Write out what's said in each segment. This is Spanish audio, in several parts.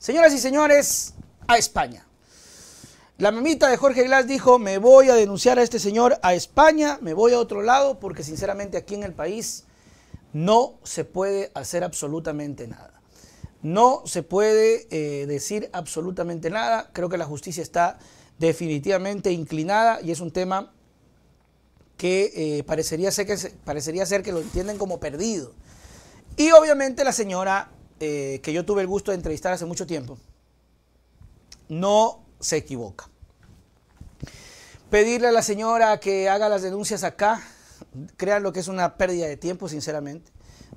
Señoras y señores, a España. La mamita de Jorge Glass dijo, me voy a denunciar a este señor a España, me voy a otro lado, porque sinceramente aquí en el país no se puede hacer absolutamente nada. No se puede eh, decir absolutamente nada. Creo que la justicia está definitivamente inclinada y es un tema que, eh, parecería, ser que parecería ser que lo entienden como perdido. Y obviamente la señora eh, que yo tuve el gusto de entrevistar hace mucho tiempo, no se equivoca. Pedirle a la señora que haga las denuncias acá, crean lo que es una pérdida de tiempo, sinceramente.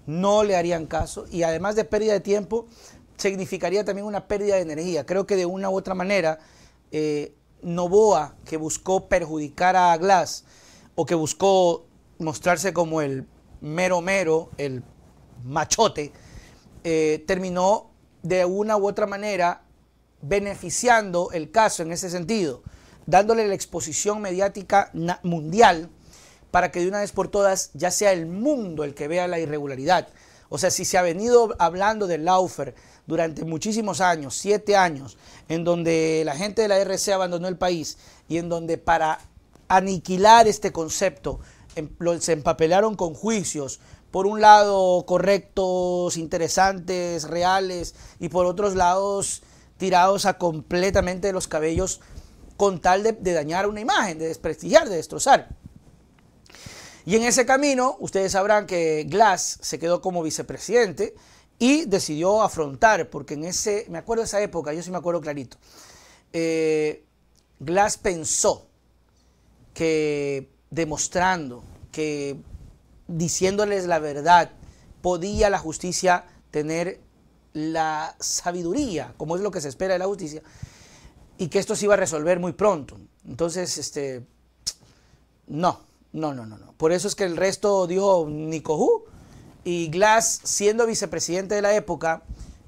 No le harían caso y además de pérdida de tiempo, significaría también una pérdida de energía. Creo que de una u otra manera, eh, Novoa, que buscó perjudicar a Glass o que buscó mostrarse como el mero mero, el machote, eh, terminó de una u otra manera beneficiando el caso en ese sentido, dándole la exposición mediática mundial para que de una vez por todas ya sea el mundo el que vea la irregularidad. O sea, si se ha venido hablando del Laufer durante muchísimos años, siete años, en donde la gente de la RC abandonó el país y en donde para aniquilar este concepto em, se empapelaron con juicios, por un lado correctos, interesantes, reales, y por otros lados tirados a completamente de los cabellos con tal de, dañar una imagen, de desprestigiar, de destrozar. Y en ese camino, ustedes sabrán que Glass se quedó como vicepresidente y decidió afrontar, porque en ese, me acuerdo de esa época, yo sí me acuerdo clarito, eh, Glass pensó que demostrando que diciéndoles la verdad, podía la justicia tener la sabiduría, como es lo que se espera de la justicia, y que esto se iba a resolver muy pronto. Entonces, este, no, no, no, no, no. Por eso es que el resto dijo Nicohu y Glass, siendo vicepresidente de la época,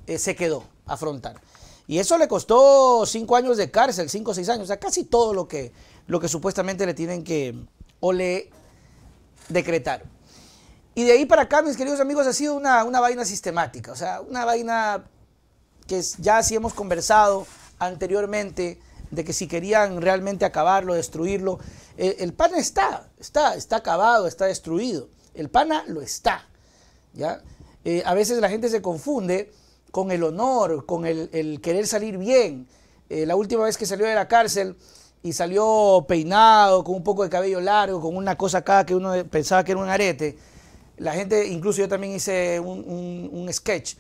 eh, se quedó a afrontar. Y eso le costó cinco años de cárcel, cinco o seis años, o sea, casi todo lo que, lo que supuestamente le tienen que, o le decretaron. Y de ahí para acá, mis queridos amigos, ha sido una, vaina sistemática, o sea, una vaina que ya sí hemos conversado anteriormente, de que si querían realmente acabarlo, destruirlo, eh, el pana está, está, está acabado, está destruido. El pana lo está. ¿ya? Eh, a veces la gente se confunde con el honor, con el, querer salir bien. Eh, la última vez que salió de la cárcel y salió peinado, con un poco de cabello largo, con una cosa acá que uno pensaba que era un arete, la gente, incluso yo también hice un, un, sketch.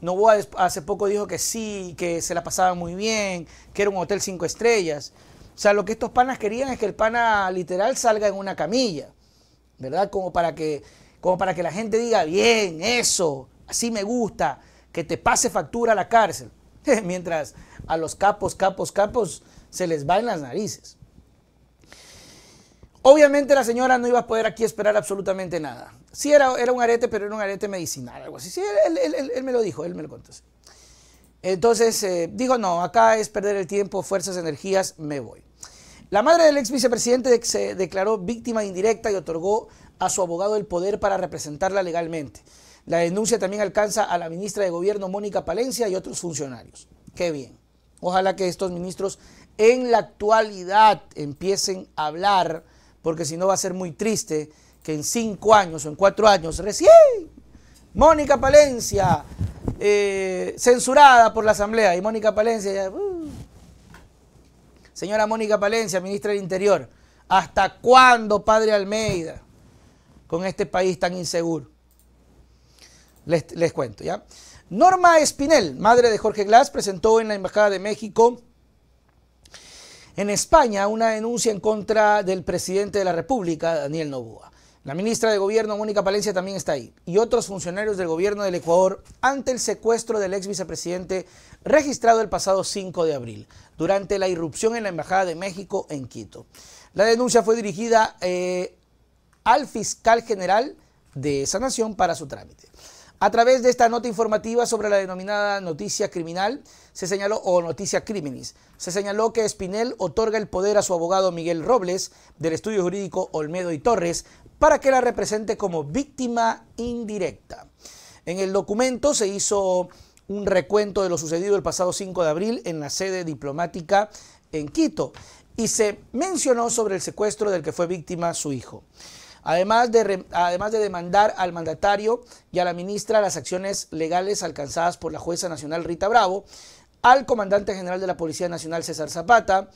Novoa hace poco dijo que sí, que se la pasaba muy bien, que era un hotel cinco estrellas. O sea, lo que estos panas querían es que el pana literal salga en una camilla, ¿verdad? Como para que, como para que la gente diga, bien, eso, así me gusta, que te pase factura a la cárcel. Mientras a los capos, capos, capos se les va en las narices. Obviamente la señora no iba a poder aquí esperar absolutamente nada. Sí era, era un arete, pero era un arete medicinal, algo así. Sí, él, me lo dijo, él me lo contó. Entonces eh, dijo, no, acá es perder el tiempo, fuerzas, energías, me voy. La madre del ex vicepresidente se declaró víctima indirecta y otorgó a su abogado el poder para representarla legalmente. La denuncia también alcanza a la ministra de Gobierno, Mónica Palencia, y otros funcionarios. Qué bien. Ojalá que estos ministros en la actualidad empiecen a hablar porque si no va a ser muy triste que en cinco años o en cuatro años recién Mónica Palencia, eh, censurada por la Asamblea, y Mónica Palencia uh. Señora Mónica Palencia, ministra del Interior, ¿hasta cuándo, padre Almeida, con este país tan inseguro? Les, les cuento, ¿ya? Norma Espinel, madre de Jorge Glass, presentó en la Embajada de México en España, una denuncia en contra del presidente de la República, Daniel Novoa. La ministra de Gobierno, Mónica Palencia, también está ahí. Y otros funcionarios del gobierno del Ecuador ante el secuestro del ex vicepresidente registrado el pasado 5 de abril, durante la irrupción en la Embajada de México en Quito. La denuncia fue dirigida eh, al fiscal general de esa nación para su trámite. A través de esta nota informativa sobre la denominada noticia criminal se señaló, o noticia criminis, se señaló que Espinel otorga el poder a su abogado Miguel Robles del estudio jurídico Olmedo y Torres para que la represente como víctima indirecta. En el documento se hizo un recuento de lo sucedido el pasado 5 de abril en la sede diplomática en Quito y se mencionó sobre el secuestro del que fue víctima su hijo además de, además de demandar al mandatario y a la ministra las acciones legales alcanzadas por la jueza nacional Rita Bravo, al comandante general de la Policía Nacional César Zapata,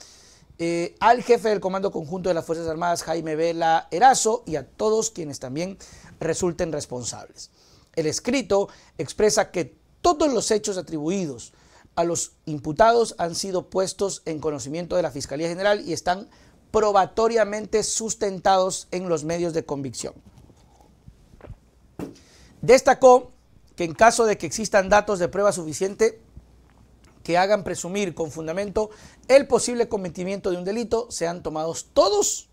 eh, al jefe del Comando Conjunto de las Fuerzas Armadas Jaime Vela Erazo y a todos quienes también resulten responsables. El escrito expresa que todos los hechos atribuidos a los imputados han sido puestos en conocimiento de la Fiscalía General y están probatoriamente sustentados en los medios de convicción. Destacó que en caso de que existan datos de prueba suficiente que hagan presumir con fundamento el posible cometimiento de un delito, sean tomados todos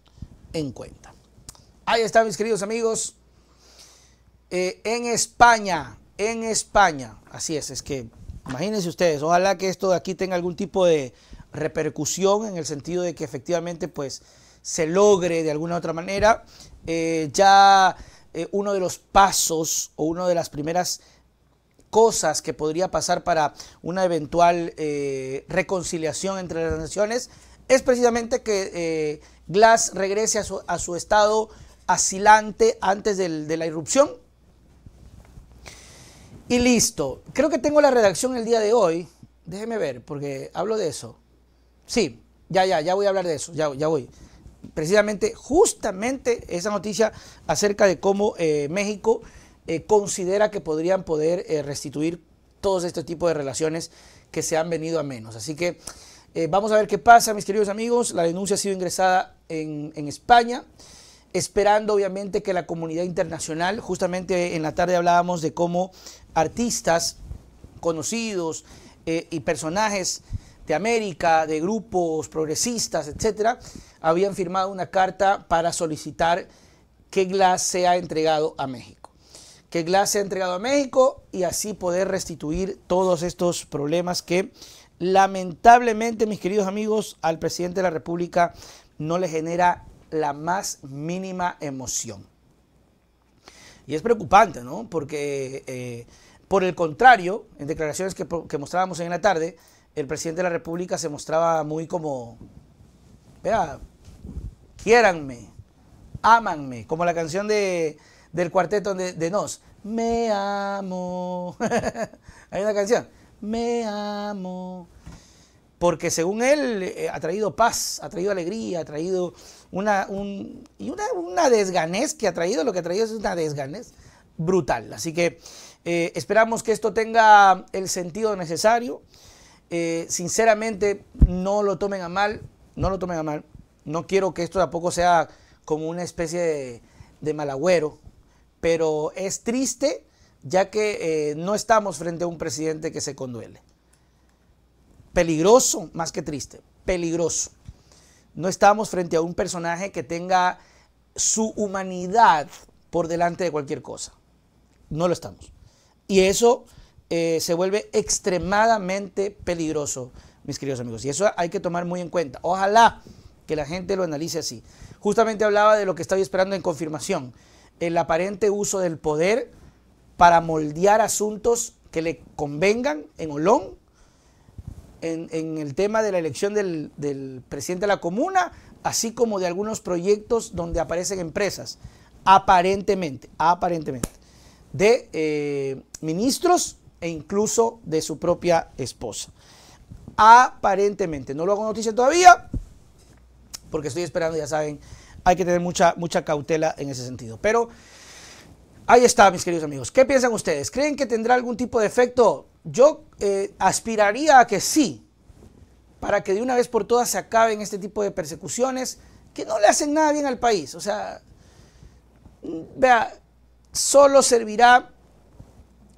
en cuenta. Ahí están mis queridos amigos. Eh, en España, en España, así es, es que imagínense ustedes, ojalá que esto de aquí tenga algún tipo de, repercusión en el sentido de que efectivamente pues se logre de alguna u otra manera eh, ya eh, uno de los pasos o una de las primeras cosas que podría pasar para una eventual eh, reconciliación entre las naciones es precisamente que Glass regrese a su, estado asilante antes de la irrupción. Y listo. Creo que tengo la redacción el día de hoy. Déjeme ver, porque hablo de eso. Sí, ya, ya, ya voy a hablar de eso, ya, ya voy. Precisamente, justamente esa noticia acerca de cómo eh, México eh, considera que podrían poder eh, restituir todos este tipo de relaciones que se han venido a menos. Así que vamos a ver qué pasa, mis queridos amigos. La denuncia ha sido ingresada en, España esperando obviamente que la comunidad internacional, justamente en la tarde hablábamos de cómo artistas conocidos y personajes de América, de grupos progresistas, etcétera, habían firmado una carta para solicitar que Glass sea entregado a México. Que Glass sea entregado a México y así poder restituir todos estos problemas que lamentablemente, mis queridos amigos, al presidente de la República no le genera la más mínima emoción. Y es preocupante, ¿no? Porque, eh, por el contrario, en declaraciones que, que mostrábamos en la tarde, el presidente de la República se mostraba muy como, vea, quiéranme, ámanme, como la canción de, del cuarteto de, Nos, me amo. Hay una canción, me amo. Porque según él eh, ha traído paz, ha traído alegría, ha traído una, un, y una, una, desganez que ha traído, lo que ha traído es una desganez brutal. Así que eh, esperamos que esto tenga el sentido necesario. Eh, sinceramente, no lo tomen a mal, no lo tomen a mal. No quiero que esto tampoco sea como una especie de, malagüero, pero es triste ya que eh, no estamos frente a un presidente que se conduele. Peligroso, más que triste, peligroso. No estamos frente a un personaje que tenga su humanidad por delante de cualquier cosa. No lo estamos. Y eso eh, se vuelve extremadamente peligroso, mis queridos amigos. Y eso hay que tomar muy en cuenta. Ojalá que la gente lo analice así. Justamente hablaba de lo que estaba esperando en confirmación, el aparente uso del poder para moldear asuntos que le convengan en Olón, en, el tema de la elección del, presidente de la comuna, así como de algunos proyectos donde aparecen empresas, aparentemente, aparentemente, de eh, ministros e incluso de su propia esposa. Aparentemente, no lo hago noticia todavía, porque estoy esperando, ya saben, hay que tener mucha, mucha cautela en ese sentido. Pero ahí está, mis queridos amigos. ¿Qué piensan ustedes? ¿Creen que tendrá algún tipo de efecto? Yo eh, aspiraría a que sí, para que de una vez por todas se acaben este tipo de persecuciones que no le hacen nada bien al país. O sea, mm, vea, solo servirá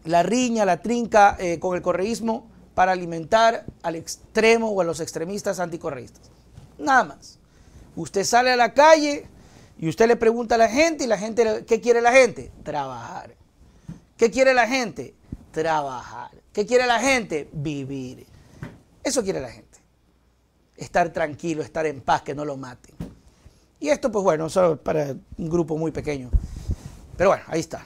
la riña, la trinca eh, con el correísmo para alimentar al extremo o a los extremistas anticorreístas. Nada más. Usted sale a la calle y usted le pregunta a la gente y la gente, ¿qué quiere la gente? Trabajar. ¿Qué quiere la gente? Trabajar. ¿Qué quiere la gente? Vivir. Eso quiere la gente. Estar tranquilo, estar en paz, que no lo maten. Y esto, pues bueno, solo para un grupo muy pequeño. Pero bueno, ahí está.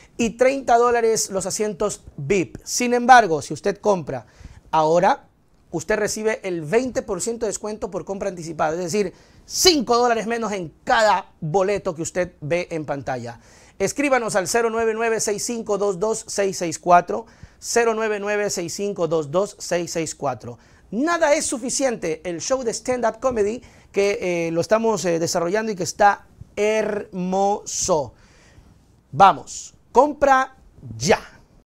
y 30 dólares los asientos VIP. Sin embargo, si usted compra ahora, usted recibe el 20% de descuento por compra anticipada, es decir, 5 dólares menos en cada boleto que usted ve en pantalla. Escríbanos al 099-6522-664, 099 Nada es suficiente, el show de stand-up comedy que eh, lo estamos eh, desarrollando y que está hermoso. Vamos. Compra ya.